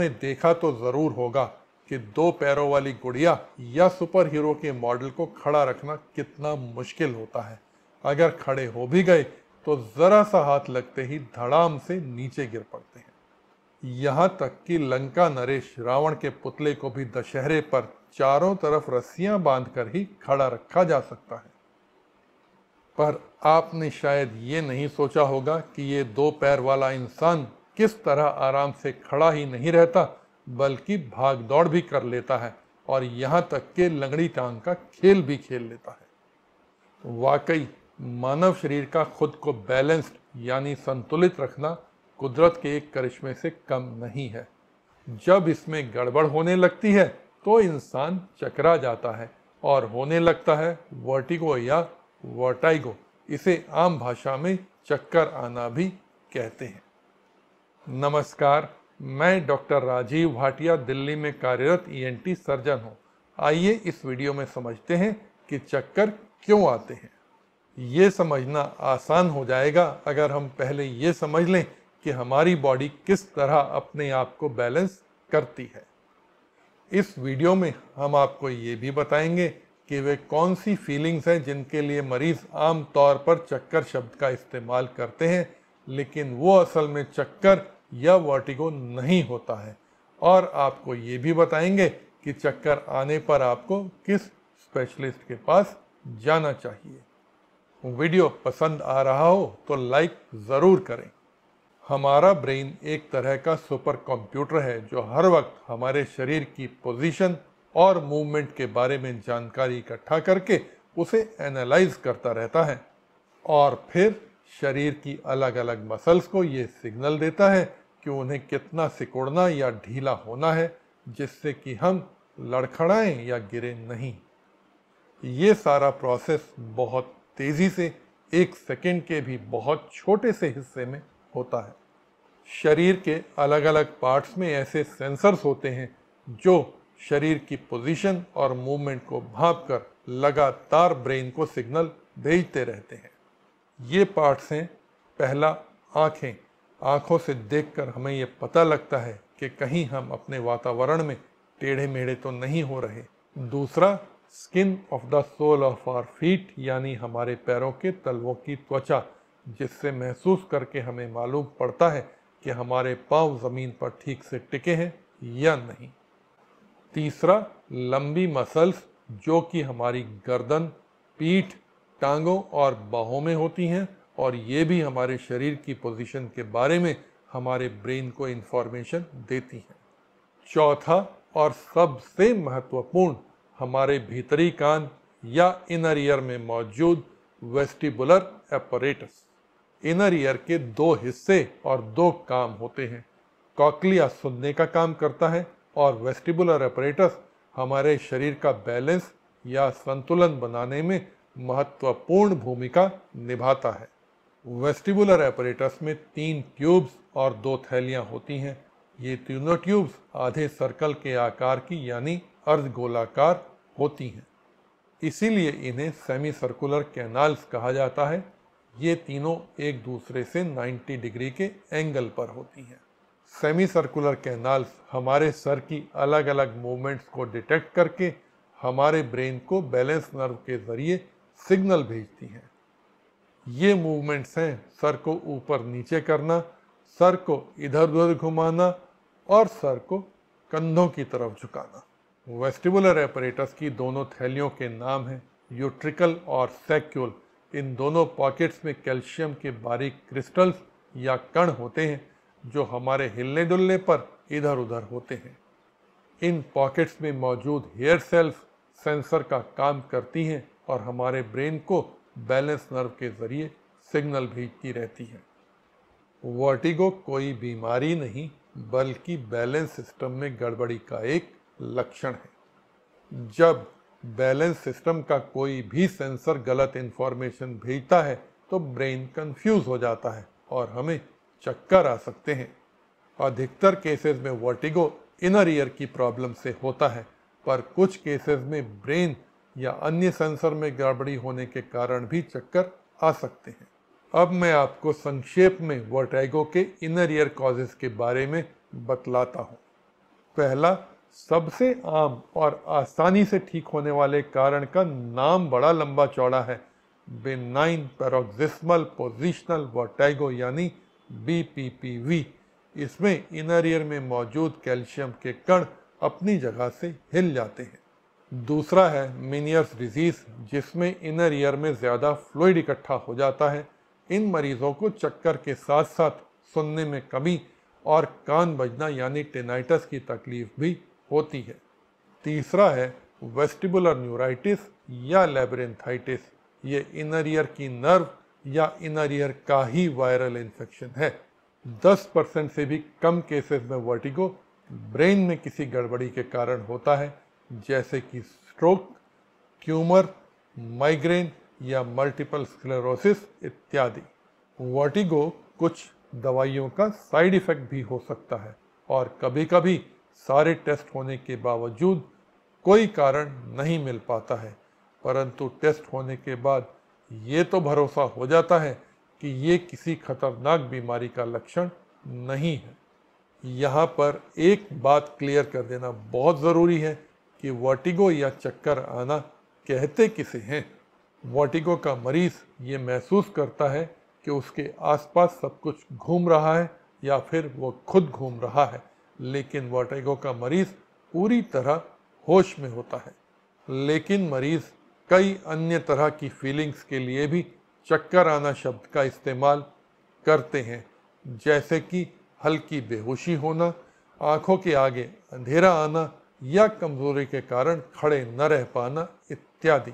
ने देखा तो ज़रूर होगा कि दो पैरों वाली गुड़िया या सुपर हीरो के मॉडल को खड़ा रखना कितना मुश्किल होता है अगर खड़े हो भी गए तो ज़रा सा हाथ लगते ही धड़ाम से नीचे गिर पड़ते हैं यहाँ तक कि लंका नरेश रावण के पुतले को भी दशहरे पर चारों तरफ बांध बांधकर ही खड़ा रखा जा सकता है पर आपने शायद ये नहीं सोचा होगा कि ये दो पैर वाला इंसान किस तरह आराम से खड़ा ही नहीं रहता बल्कि भाग दौड़ भी कर लेता है और यहाँ तक के लंगड़ी टांग का खेल भी खेल लेता है वाकई मानव शरीर का खुद को बैलेंस्ड यानी संतुलित रखना कुदरत के एक करिश्मे से कम नहीं है जब इसमें गड़बड़ होने लगती है तो इंसान चकरा जाता है और होने लगता है वर्टिगो या वर्टाइगो इसे आम भाषा में चक्कर आना भी कहते हैं नमस्कार मैं डॉक्टर राजीव भाटिया दिल्ली में कार्यरत ईएनटी e सर्जन हूँ आइए इस वीडियो में समझते हैं कि चक्कर क्यों आते हैं ये समझना आसान हो जाएगा अगर हम पहले ये समझ लें कि हमारी बॉडी किस तरह अपने आप को बैलेंस करती है इस वीडियो में हम आपको ये भी बताएंगे कि वे कौन सी फीलिंग्स हैं जिनके लिए मरीज़ आम तौर पर चक्कर शब्द का इस्तेमाल करते हैं लेकिन वो असल में चक्कर या वर्टिगो नहीं होता है और आपको ये भी बताएंगे कि चक्कर आने पर आपको किस स्पेशलिस्ट के पास जाना चाहिए वीडियो पसंद आ रहा हो तो लाइक ज़रूर करें हमारा ब्रेन एक तरह का सुपर कंप्यूटर है जो हर वक्त हमारे शरीर की पोजीशन और मूवमेंट के बारे में जानकारी इकट्ठा करके उसे एनालाइज करता रहता है और फिर शरीर की अलग अलग मसल्स को ये सिग्नल देता है कि उन्हें कितना सिकुड़ना या ढीला होना है जिससे कि हम लड़खड़ाएं या गिरे नहीं ये सारा प्रोसेस बहुत तेज़ी से एक सेकंड के भी बहुत छोटे से हिस्से में होता है शरीर के अलग अलग पार्ट्स में ऐसे सेंसर्स होते हैं जो शरीर की पोजीशन और मूवमेंट को भाप कर लगातार ब्रेन को सिग्नल भेजते रहते हैं ये पार्ट्स हैं पहला आँखें आँखों से देखकर हमें ये पता लगता है कि कहीं हम अपने वातावरण में टेढ़े मेढ़े तो नहीं हो रहे दूसरा skin of the sole of our feet यानी हमारे पैरों के तलवों की त्वचा जिससे महसूस करके हमें मालूम पड़ता है कि हमारे पाँव ज़मीन पर ठीक से टिके हैं या नहीं तीसरा लंबी मसल्स जो कि हमारी गर्दन पीठ टांगों और बाहों में होती हैं और ये भी हमारे शरीर की पोजीशन के बारे में हमारे ब्रेन को इन्फॉर्मेशन देती हैं चौथा और सबसे महत्वपूर्ण हमारे भीतरी कान या इनर ईयर में मौजूद वेस्टिबुलर एपरेटस इनर ईयर के दो हिस्से और दो काम होते हैं कॉकलिया सुनने का काम करता है और वेस्टिबुलर एपरेटस हमारे शरीर का बैलेंस या संतुलन बनाने में महत्वपूर्ण भूमिका निभाता है वेस्टिबुलर एपरेटस में तीन ट्यूब्स और दो थैलियां होती हैं ये तीनों ट्यूब्स आधे सर्कल के आकार की यानी अर्ध गोलाकार होती हैं इसीलिए इन्हें सेमी सर्कुलर कैनाल्स कहा जाता है ये तीनों एक दूसरे से 90 डिग्री के एंगल पर होती हैं सेमी सर्कुलर कैनाल्स हमारे सर की अलग अलग मूवमेंट्स को डिटेक्ट करके हमारे ब्रेन को बैलेंस नर्व के ज़रिए सिग्नल भेजती हैं ये मूवमेंट्स हैं सर को ऊपर नीचे करना सर को इधर उधर घुमाना और सर को कंधों की तरफ झुकाना वेस्टिबुलर एपरेटस की दोनों थैलियों के नाम हैं यूट्रिकल और सेक्यूल इन दोनों पॉकेट्स में कैल्शियम के बारीक क्रिस्टल्स या कण होते हैं जो हमारे हिलने डुलने पर इधर उधर होते हैं इन पॉकेट्स में मौजूद हेयर सेल्स सेंसर का काम करती हैं और हमारे ब्रेन को बैलेंस नर्व के ज़रिए सिग्नल भेजती रहती है वर्टिगो कोई बीमारी नहीं बल्कि बैलेंस सिस्टम में गड़बड़ी का एक लक्षण है जब बैलेंस सिस्टम का कोई भी सेंसर गलत इन्फॉर्मेशन भेजता है तो ब्रेन कंफ्यूज हो जाता है और हमें चक्कर आ सकते हैं अधिकतर केसेस में वर्टिगो इनर ईयर की प्रॉब्लम से होता है पर कुछ केसेस में ब्रेन या अन्य सेंसर में गड़बड़ी होने के कारण भी चक्कर आ सकते हैं अब मैं आपको संक्षेप में वर्टैगो के इनर ईयर कॉजेज के बारे में बतलाता हूँ पहला सबसे आम और आसानी से ठीक होने वाले कारण का नाम बड़ा लंबा चौड़ा है बेनाइन पेरोक्सिस्मल पोजिशनल वर्टैगो यानी वी इसमें इनर ईयर में मौजूद कैल्शियम के कण अपनी जगह से हिल जाते हैं दूसरा है मीनियर्स डिजीज़ जिसमें इनर ईयर में ज़्यादा फ्लूड इकट्ठा हो जाता है इन मरीज़ों को चक्कर के साथ साथ सुनने में कमी और कान बजना यानी टेनाइटस की तकलीफ भी होती है तीसरा है वेस्टिबुलर न्यूराइटिस या लेबरेंथाइटिस ये इनर ईयर की नर्व या इनर ईयर का ही वायरल इन्फेक्शन है 10 परसेंट से भी कम केसेस में वर्टिगो ब्रेन में किसी गड़बड़ी के कारण होता है जैसे कि स्ट्रोक ट्यूमर माइग्रेन या मल्टीपल स्क्लेरोसिस इत्यादि वर्टिगो कुछ दवाइयों का साइड इफ़ेक्ट भी हो सकता है और कभी कभी सारे टेस्ट होने के बावजूद कोई कारण नहीं मिल पाता है परंतु टेस्ट होने के बाद ये तो भरोसा हो जाता है कि ये किसी खतरनाक बीमारी का लक्षण नहीं है यहाँ पर एक बात क्लियर कर देना बहुत ज़रूरी है कि वाटिगो या चक्कर आना कहते किसे हैं वाटिगो का मरीज़ ये महसूस करता है कि उसके आसपास सब कुछ घूम रहा है या फिर वो खुद घूम रहा है लेकिन वाटिगो का मरीज़ पूरी तरह होश में होता है लेकिन मरीज़ कई अन्य तरह की फीलिंग्स के लिए भी चक्कर आना शब्द का इस्तेमाल करते हैं जैसे कि हल्की बेहोशी होना आँखों के आगे अंधेरा आना या कमज़ोरी के कारण खड़े न रह पाना इत्यादि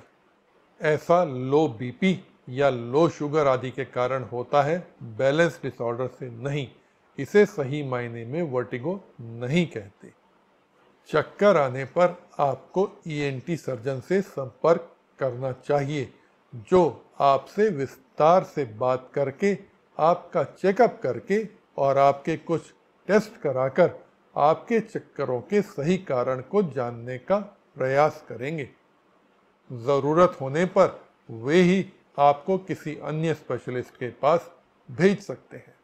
ऐसा लो बीपी या लो शुगर आदि के कारण होता है बैलेंस डिसऑर्डर से नहीं इसे सही मायने में वर्टिगो नहीं कहते चक्कर आने पर आपको ईएनटी e सर्जन से संपर्क करना चाहिए जो आपसे विस्तार से बात करके आपका चेकअप करके और आपके कुछ टेस्ट कराकर आपके चक्करों के सही कारण को जानने का प्रयास करेंगे ज़रूरत होने पर वे ही आपको किसी अन्य स्पेशलिस्ट के पास भेज सकते हैं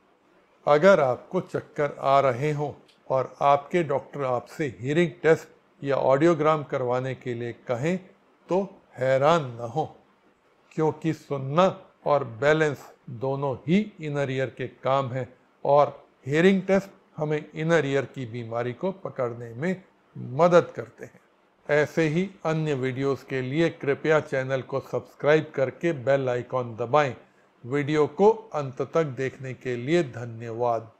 अगर आपको चक्कर आ रहे हों और आपके डॉक्टर आपसे हियरिंग टेस्ट या ऑडियोग्राम करवाने के लिए कहें तो हैरान न हो क्योंकि सुनना और बैलेंस दोनों ही इनर ईयर के काम हैं और हियरिंग टेस्ट हमें इनर ईयर की बीमारी को पकड़ने में मदद करते हैं ऐसे ही अन्य वीडियोस के लिए कृपया चैनल को सब्सक्राइब करके बेल आइकॉन दबाएं। वीडियो को अंत तक देखने के लिए धन्यवाद